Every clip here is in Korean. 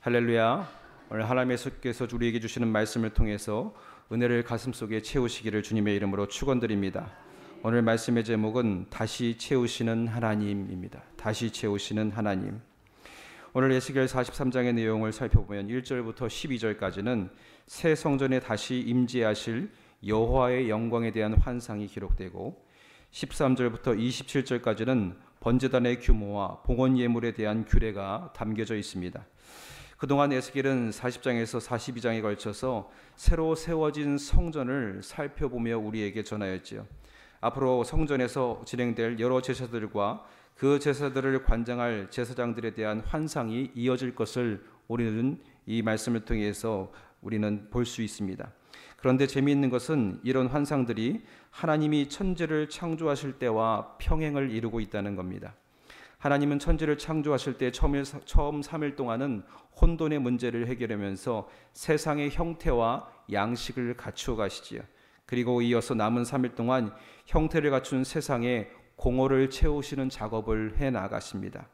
할렐루야. 오늘 하나님의 속께서 우리에게 주시는 말씀을 통해서 은혜를 가슴속에 채우시기를 주님의 이름으로 축원드립니다. 오늘 말씀의 제목은 다시 채우시는 하나님입니다. 다시 채우시는 하나님. 오늘 예수결 43장의 내용을 살펴보면 1절부터 12절까지는 새 성전에 다시 임재하실 여호와의 영광에 대한 환상이 기록되고 13절부터 27절까지는 번제단의 규모와 봉헌 예물에 대한 규례가 담겨져 있습니다. 그동안 에스겔은 40장에서 42장에 걸쳐서 새로 세워진 성전을 살펴보며 우리에게 전하였지요. 앞으로 성전에서 진행될 여러 제사들과 그 제사들을 관장할 제사장들에 대한 환상이 이어질 것을 우리는 이 말씀을 통해서 우리는 볼 수 있습니다. 그런데 재미있는 것은 이런 환상들이 하나님이 천지를 창조하실 때와 평행을 이루고 있다는 겁니다. 하나님은 천지를 창조하실 때 처음, 3일 동안은 혼돈의 문제를 해결하면서 세상의 형태와 양식을 갖추어 가시지요. 그리고 이어서 남은 3일 동안 형태를 갖춘 세상에 공허를 채우시는 작업을 해 나가십니다.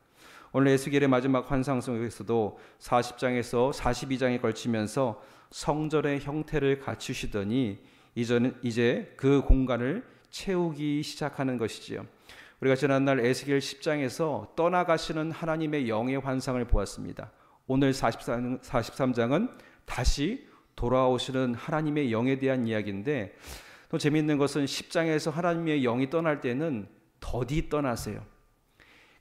오늘 에스겔의 마지막 환상 속에서도 40장에서 42장에 걸치면서 성전의 형태를 갖추시더니 이제는 이제 그 공간을 채우기 시작하는 것이지요. 우리가 지난날 에스겔 10장에서 떠나가시는 하나님의 영의 환상을 보았습니다. 오늘 43, 43장은 다시 돌아오시는 하나님의 영에 대한 이야기인데 또 재미있는 것은 10장에서 하나님의 영이 떠날 때는 더디 떠나세요.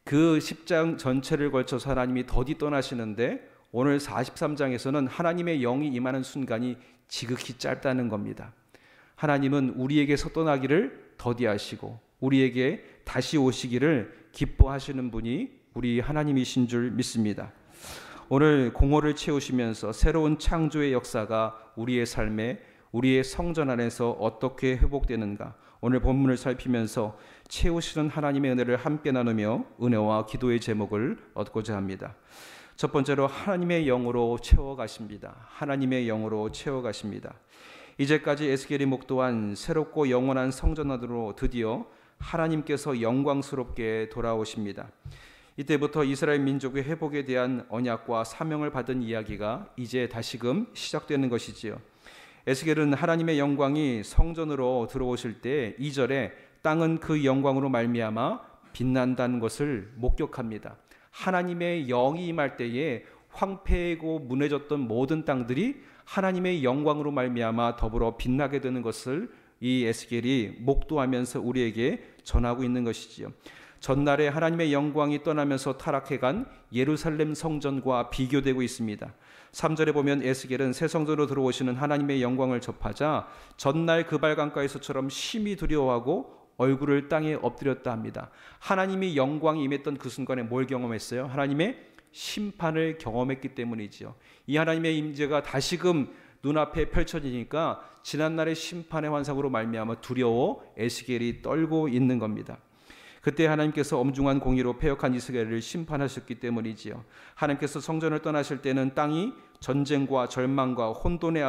그 10장 전체를 걸쳐서 하나님이 더디 떠나시는데 오늘 43장에서는 하나님의 영이 임하는 순간이 지극히 짧다는 겁니다. 하나님은 우리에게서 떠나기를 더디하시고 우리에게 다시 오시기를 기뻐하시는 분이 우리 하나님이신 줄 믿습니다. 오늘 공허를 채우시면서 새로운 창조의 역사가 우리의 삶에 우리의 성전 안에서 어떻게 회복되는가 오늘 본문을 살피면서 채우시는 하나님의 은혜를 함께 나누며 은혜와 기도의 제목을 얻고자 합니다. 첫 번째로 하나님의 영으로 채워 가십니다. 하나님의 영으로 채워 가십니다. 이제까지 에스겔이 목도한 새롭고 영원한 성전 안으로 드디어 하나님께서 영광스럽게 돌아오십니다. 이때부터 이스라엘 민족의 회복에 대한 언약과 사명을 받은 이야기가 이제 다시금 시작되는 것이지요. 에스겔은 하나님의 영광이 성전으로 들어오실 때 2절에 땅은 그 영광으로 말미암아 빛난다는 것을 목격합니다. 하나님의 영이 임할 때에 황폐고 무너졌던 모든 땅들이 하나님의 영광으로 말미암아 더불어 빛나게 되는 것을 이 에스겔이 목도하면서 우리에게 전하고 있는 것이지요. 전날에 하나님의 영광이 떠나면서 타락해간 예루살렘 성전과 비교되고 있습니다. 3절에 보면 에스겔은 새 성전으로 들어오시는 하나님의 영광을 접하자 전날 그 발강가에서처럼 심히 두려워하고 얼굴을 땅에 엎드렸다 합니다. 하나님이 영광이 임했던 그 순간에 뭘 경험했어요? 하나님의 심판을 경험했기 때문이지요. 이 하나님의 임재가 다시금 눈앞에 펼쳐지니까 지난날의 심판의 환상으로 말미암아 두려워 에스겔이 떨고 있는 겁니다. 그때 하나님께서 엄중한 공의로 폐역한 이스라엘을 심판하셨기 때문이지요. 하나님께서 성전을 떠나실 때는 땅이 전쟁과 절망과 혼돈의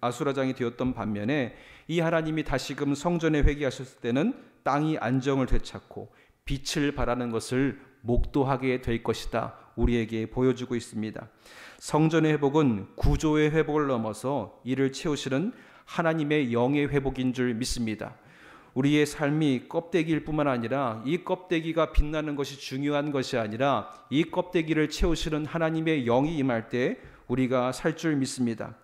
아수라장이 되었던 반면에 이 하나님이 다시금 성전에 회귀하셨을 때는 땅이 안정을 되찾고 빛을 바라는 것을 목도하게 될 것이다. 우리에게 보여주고 있습니다. 성전의 회복은 구조의 회복을 넘어서 이를 채우시는 하나님의 영의 회복인 줄 믿습니다. 우리의 삶이 껍데기일 뿐만 아니라 이 껍데기가 빛나는 것이 중요한 것이 아니라 이 껍데기를 채우시는 하나님의 영이 임할 때 우리가 살 줄 믿습니다.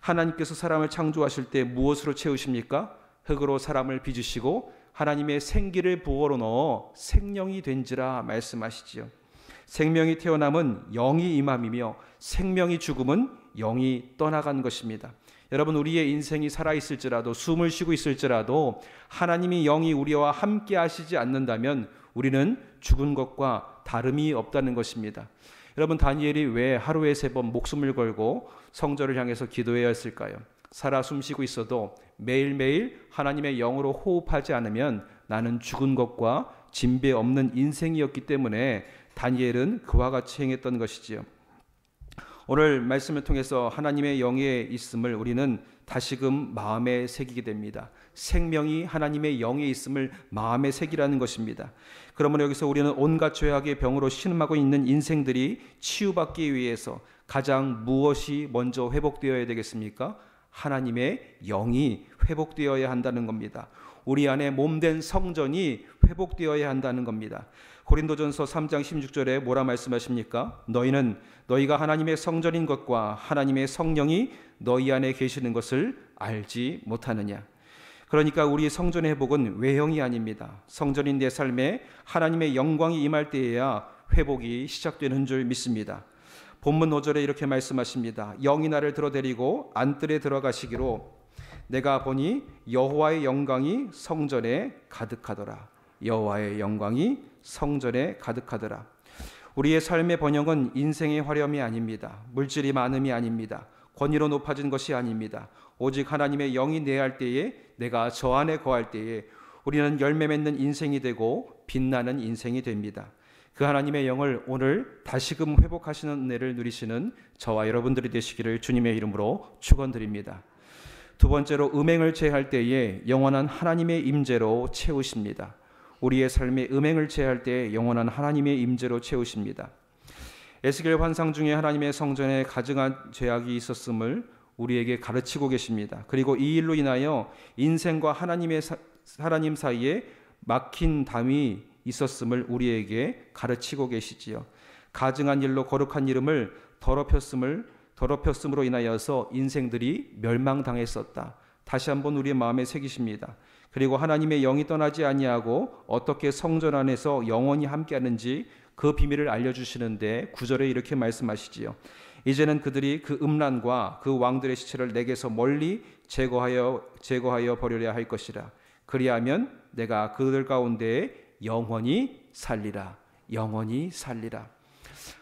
하나님께서 사람을 창조하실 때 무엇으로 채우십니까? 흙으로 사람을 빚으시고 하나님의 생기를 부어로 넣어 생명이 된지라 말씀하시지요. 생명이 태어남은 영이 임함이며 생명이 죽음은 영이 떠나간 것입니다. 여러분 우리의 인생이 살아 있을지라도 숨을 쉬고 있을지라도 하나님이 영이 우리와 함께 하시지 않는다면 우리는 죽은 것과 다름이 없다는 것입니다. 여러분 다니엘이 왜 하루에 세 번 목숨을 걸고 성전을 향해서 기도해야 했을까요? 살아 숨쉬고 있어도 매일매일 하나님의 영으로 호흡하지 않으면 나는 죽은 것과 진배 없는 인생이었기 때문에 다니엘은 그와 같이 행했던 것이지요. 오늘 말씀을 통해서 하나님의 영에 있음을 우리는 다시금 마음에 새기게 됩니다. 생명이 하나님의 영에 있음을 마음에 새기라는 것입니다. 그러므로 여기서 우리는 온갖 죄악의 병으로 신음하고 있는 인생들이 치유받기 위해서 가장 무엇이 먼저 회복되어야 되겠습니까? 하나님의 영이 회복되어야 한다는 겁니다. 우리 안에 몸된 성전이 회복되어야 한다는 겁니다. 고린도전서 3장 16절에 뭐라 말씀하십니까? 너희는 너희가 하나님의 성전인 것과 하나님의 성령이 너희 안에 계시는 것을 알지 못하느냐. 그러니까 우리 성전의 회복은 외형이 아닙니다. 성전인 내 삶에 하나님의 영광이 임할 때에야 회복이 시작되는 줄 믿습니다. 본문 5절에 이렇게 말씀하십니다. 영이 나를 들어데리고 안뜰에 들어가시기로 내가 보니 여호와의 영광이 성전에 가득하더라. 여호와의 영광이 성전에 가득하더라. 우리의 삶의 번영은 인생의 화려함이 아닙니다. 물질이 많음이 아닙니다. 권위로 높아진 것이 아닙니다. 오직 하나님의 영이 내할 때에 내가 저 안에 거할 때에 우리는 열매 맺는 인생이 되고 빛나는 인생이 됩니다. 그 하나님의 영을 오늘 다시금 회복하시는 은혜를 누리시는 저와 여러분들이 되시기를 주님의 이름으로 축원드립니다. 두 번째로 음행을 제할 때에 영원한 하나님의 임재로 채우십니다. 우리의 삶의 음행을 제할 때 영원한 하나님의 임재로 채우십니다. 에스겔 환상 중에 하나님의 성전에 가증한 죄악이 있었음을 우리에게 가르치고 계십니다. 그리고 이 일로 인하여 인생과 하나님의 사, 하나님 사이에 막힌 담이 있었음을 우리에게 가르치고 계시지요. 가증한 일로 거룩한 이름을 더럽혔음을 더럽혔음으로 인하여서 인생들이 멸망당했었다. 다시 한번 우리의 마음에 새기십니다. 그리고 하나님의 영이 떠나지 아니하고 어떻게 성전 안에서 영원히 함께하는지 그 비밀을 알려주시는데 구절에 이렇게 말씀하시지요. 이제는 그들이 그 음란과 그 왕들의 시체를 내게서 멀리 제거하여 제거하여 버려야 할 것이라. 그리하면 내가 그들 가운데 영원히 살리라. 영원히 살리라.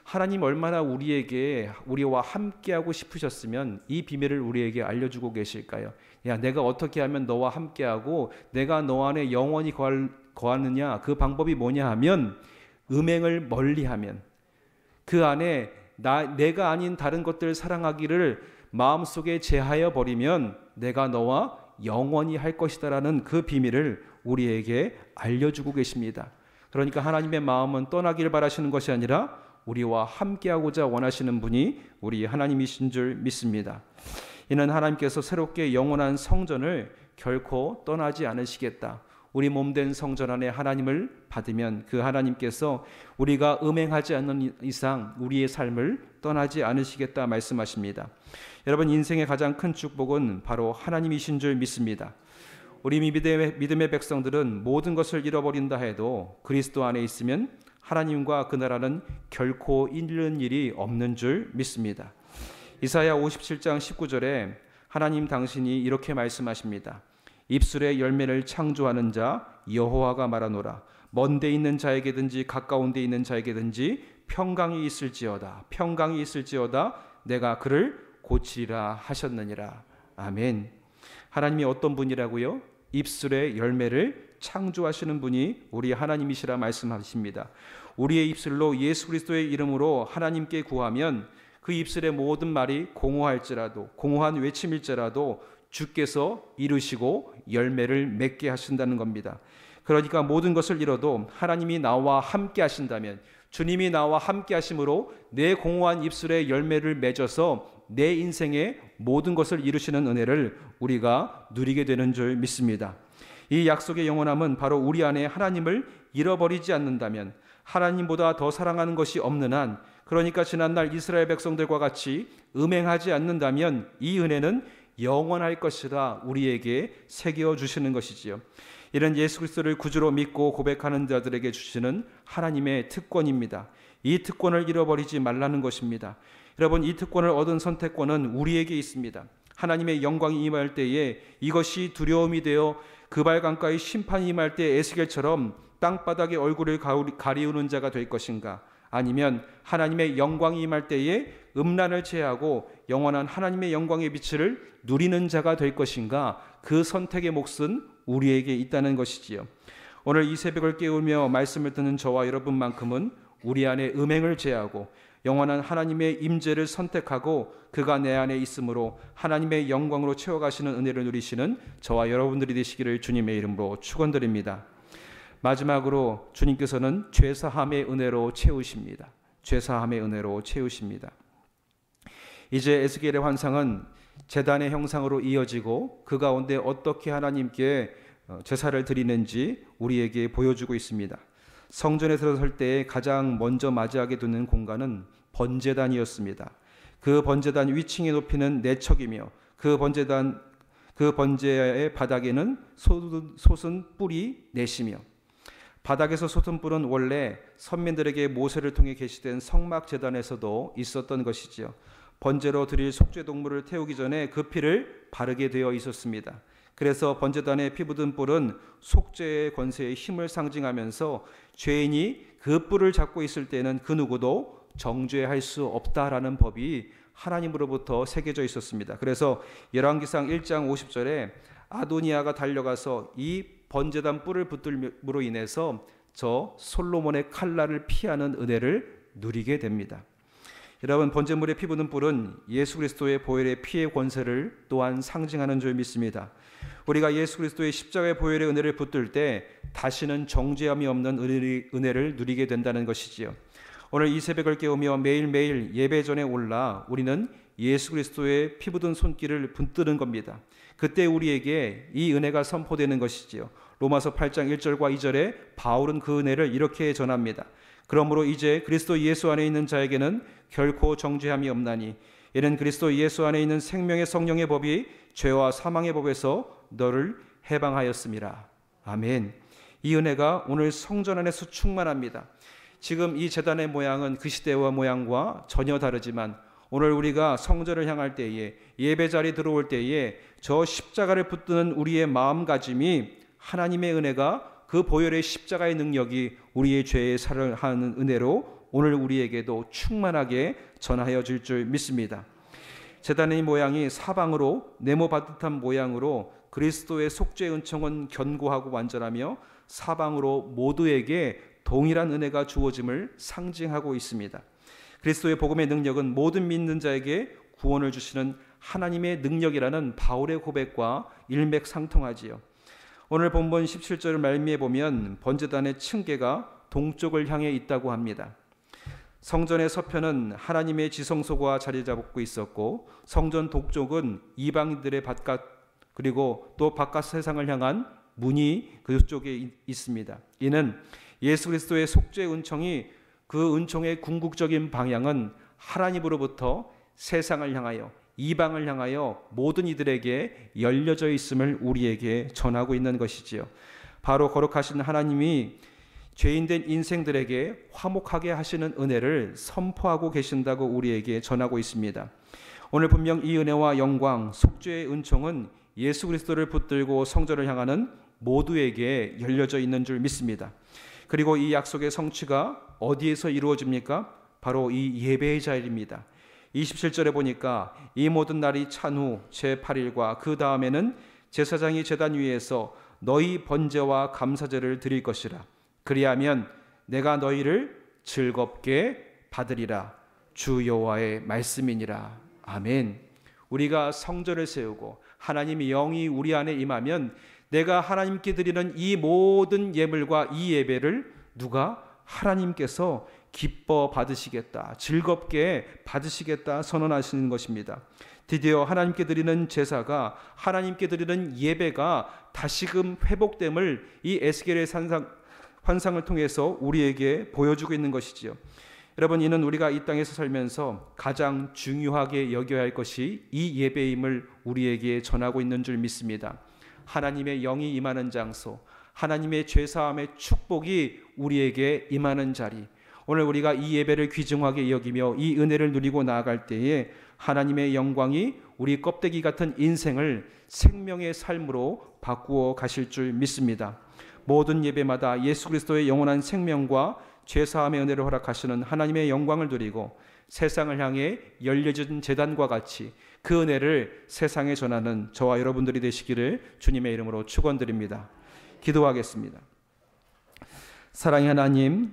하나님 얼마나 우리에게 우리와 함께하고 싶으셨으면 이 비밀을 우리에게 알려주고 계실까요? 야, 내가 어떻게 하면 너와 함께하고 내가 너 안에 영원히 거할, 거하느냐? 그 방법이 뭐냐 하면 음행을 멀리하면 그 안에 나 내가 아닌 다른 것들을 사랑하기를 마음속에 제하여 버리면 내가 너와 영원히 할 것이다라는 그 비밀을 우리에게 알려주고 계십니다. 그러니까 하나님의 마음은 떠나길 바라시는 것이 아니라 우리와 함께하고자 원하시는 분이 우리 하나님이신 줄 믿습니다. 이는 하나님께서 새롭게 영원한 성전을 결코 떠나지 않으시겠다. 우리 몸된 성전 안에 하나님을 받으면 그 하나님께서 우리가 음행하지 않는 이상 우리의 삶을 떠나지 않으시겠다 말씀하십니다. 여러분 인생의 가장 큰 축복은 바로 하나님이신 줄 믿습니다. 우리 믿음의, 믿음의 백성들은 모든 것을 잃어버린다 해도 그리스도 안에 있으면 하나님과 그 나라는 결코 잃는 일이 없는 줄 믿습니다. 이사야 57장 19절에 하나님 당신이 이렇게 말씀하십니다. 입술의 열매를 창조하는 자 여호와가 말하노라. 먼데 있는 자에게든지 가까운 데 있는 자에게든지 평강이 있을지어다. 평강이 있을지어다. 내가 그를 고치리라 하셨느니라. 아멘. 하나님이 어떤 분이라고요? 입술의 열매를 창조하시는 분이 우리 하나님이시라 말씀하십니다. 우리의 입술로 예수 그리스도의 이름으로 하나님께 구하면 그 입술의 모든 말이 공허할지라도 공허한 외침일지라도 주께서 이루시고 열매를 맺게 하신다는 겁니다. 그러니까 모든 것을 잃어도 하나님이 나와 함께 하신다면 주님이 나와 함께 하심으로 내 공허한 입술의 열매를 맺어서 내 인생의 모든 것을 이루시는 은혜를 우리가 누리게 되는 줄 믿습니다. 이 약속의 영원함은 바로 우리 안에 하나님을 잃어버리지 않는다면 하나님보다 더 사랑하는 것이 없는 한 그러니까 지난날 이스라엘 백성들과 같이 음행하지 않는다면 이 은혜는 영원할 것이라 우리에게 새겨 주시는 것이지요. 이런 예수 그리스도를 구주로 믿고 고백하는 자들에게 주시는 하나님의 특권입니다. 이 특권을 잃어버리지 말라는 것입니다. 여러분 이 특권을 얻은 선택권은 우리에게 있습니다. 하나님의 영광이 임할 때에 이것이 두려움이 되어 그발강가의 심판이 임할 때 에스겔처럼 땅바닥에 얼굴을 가리우는 자가 될 것인가? 아니면 하나님의 영광이 임할 때에 음란을 제하고 영원한 하나님의 영광의 빛을 누리는 자가 될 것인가? 그 선택의 몫은 우리에게 있다는 것이지요. 오늘 이 새벽을 깨우며 말씀을 듣는 저와 여러분만큼은 우리 안에 음행을 제하고 영원한 하나님의 임재를 선택하고 그가 내 안에 있으므로 하나님의 영광으로 채워가시는 은혜를 누리시는 저와 여러분들이 되시기를 주님의 이름으로 축원드립니다. 마지막으로 주님께서는 죄 사함의 은혜로 채우십니다. 죄 사함의 은혜로 채우십니다. 이제 에스겔의 환상은 재단의 형상으로 이어지고 그 가운데 어떻게 하나님께 어, 제사를 드리는지 우리에게 보여주고 있습니다. 성전에 들어설 때 가장 먼저 맞이하게 되는 공간은 번제단이었습니다. 그 번제단 위층의 높이는 4척이며 그 번제단 그 번제의 바닥에는 솟은 뿔이 내시며 바닥에서 솟은 뿔은 원래 선민들에게 모세를 통해 계시된 성막 제단에서도 있었던 것이지요. 번제로 드릴 속죄 동물을 태우기 전에 그 피를 바르게 되어 있었습니다. 그래서 번제단의 피 묻은 뿔은 속죄의 권세의 힘을 상징하면서 죄인이 그 뿔을 잡고 있을 때는 그 누구도 정죄할 수 없다라는 법이 하나님으로부터 새겨져 있었습니다. 그래서 열왕기상 1장 50절에 아도니아가 달려가서 이 번제단 뿔을 붙들므로 인해서 저 솔로몬의 칼날을 피하는 은혜를 누리게 됩니다. 여러분 번제물의 피부는 뿔은 예수 그리스도의 보혈의 피의 권세를 또한 상징하는 줄 믿습니다. 우리가 예수 그리스도의 십자가의 보혈의 은혜를 붙들 때 다시는 정죄함이 없는 은혜를 누리게 된다는 것이지요. 오늘 이 새벽을 깨우며 매일매일 예배 전에 올라 우리는 예수 그리스도의 피부든 손길을 붙드는 겁니다. 그때 우리에게 이 은혜가 선포되는 것이지요. 로마서 8장 1절과 2절에 바울은 그 은혜를 이렇게 전합니다. 그러므로 이제 그리스도 예수 안에 있는 자에게는 결코 정죄함이 없나니 이는 그리스도 예수 안에 있는 생명의 성령의 법이 죄와 사망의 법에서 너를 해방하였습니다. 아멘. 이 은혜가 오늘 성전 안에서 충만합니다. 지금 이 재단의 모양은 그 시대와 모양과 전혀 다르지만 오늘 우리가 성전을 향할 때에 예배 자리 들어올 때에 저 십자가를 붙드는 우리의 마음가짐이 하나님의 은혜가 그 보혈의 십자가의 능력이 우리의 죄에 살아하는 은혜로 오늘 우리에게도 충만하게 전하여 줄 줄 믿습니다. 재단의 모양이 사방으로 네모 바듯한 모양으로 그리스도의 속죄 은총은 견고하고 완전하며 사방으로 모두에게 동일한 은혜가 주어짐을 상징하고 있습니다. 그리스도의 복음의 능력은 모든 믿는 자에게 구원을 주시는 하나님의 능력이라는 바울의 고백과 일맥상통하지요. 오늘 본문 17절을 말미에 보면 번제단의 층계가 동쪽을 향해 있다고 합니다. 성전의 서편은 하나님의 지성소가 자리 잡고 있었고 성전 독쪽은 이방인들의 바깥 그리고 또 바깥 세상을 향한 문이 그쪽에 있습니다. 이는 예수 그리스도의 속죄 은총이 그 은총의 궁극적인 방향은 하나님으로부터 세상을 향하여 이방을 향하여 모든 이들에게 열려져 있음을 우리에게 전하고 있는 것이지요. 바로 거룩하신 하나님이 죄인된 인생들에게 화목하게 하시는 은혜를 선포하고 계신다고 우리에게 전하고 있습니다. 오늘 분명 이 은혜와 영광, 속죄의 은총은 예수 그리스도를 붙들고 성전을 향하는 모두에게 열려져 있는 줄 믿습니다. 그리고 이 약속의 성취가 어디에서 이루어집니까? 바로 이 예배의 자일입니다. 27절에 보니까 이 모든 날이 찬 후 제8일과 그 다음에는 제사장이 제단 위에서 너희 번제와 감사제를 드릴 것이라. 그리하면 내가 너희를 즐겁게 받으리라. 주 여호와의 말씀이니라. 아멘. 우리가 성전을 세우고 하나님의 영이 우리 안에 임하면 내가 하나님께 드리는 이 모든 예물과 이 예배를 누가 하나님께서 기뻐 받으시겠다, 즐겁게 받으시겠다 선언하시는 것입니다. 드디어 하나님께 드리는 제사가 하나님께 드리는 예배가 다시금 회복됨을 이 에스겔의 환상을 통해서 우리에게 보여주고 있는 것이지요. 여러분, 이는 우리가 이 땅에서 살면서 가장 중요하게 여겨야 할 것이 이 예배임을 우리에게 전하고 있는 줄 믿습니다. 하나님의 영이 임하는 장소, 하나님의 죄사함의 축복이 우리에게 임하는 자리, 오늘 우리가 이 예배를 귀중하게 여기며 이 은혜를 누리고 나아갈 때에 하나님의 영광이 우리 껍데기 같은 인생을 생명의 삶으로 바꾸어 가실 줄 믿습니다. 모든 예배마다 예수 그리스도의 영원한 생명과 죄사함의 은혜를 허락하시는 하나님의 영광을 누리고 세상을 향해 열려진 재단과 같이 그 은혜를 세상에 전하는 저와 여러분들이 되시기를 주님의 이름으로 축원드립니다. 기도하겠습니다. 사랑의 하나님,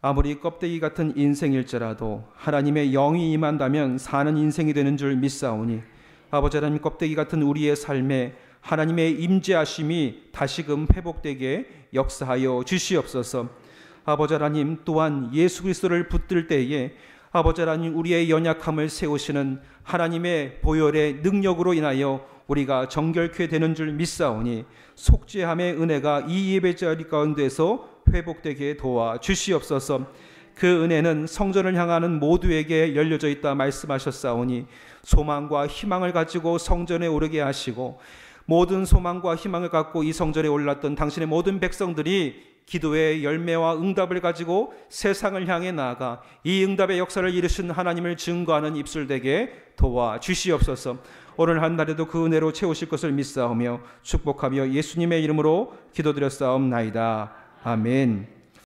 아무리 껍데기 같은 인생일지라도 하나님의 영이 임한다면 사는 인생이 되는 줄 믿사오니 아버지 하나님 껍데기 같은 우리의 삶에 하나님의 임재하심이 다시금 회복되게 역사하여 주시옵소서. 아버지 하나님 또한 예수 그리스도를 붙들 때에 아버지 하나님 우리의 연약함을 세우시는 하나님의 보혈의 능력으로 인하여 우리가 정결케 되는 줄 믿사오니 속죄함의 은혜가 이 예배 자리 가운데서 회복되게 도와 주시옵소서. 그 은혜는 성전을 향하는 모두에게 열려져 있다 말씀하셨사오니 소망과 희망을 가지고 성전에 오르게 하시고 모든 소망과 희망을 갖고 이 성전에 올랐던 당신의 모든 백성들이 기도의 열매와 응답을 가지고 세상을 향해 나아가 이 응답의 역사를 이루신 하나님을 증거하는 입술 되게 도와 주시옵소서. 오늘 한 날에도 그 은혜로 채우실 것을 믿사오며 축복하며 예수님의 이름으로 기도드렸사옵나이다. 아멘.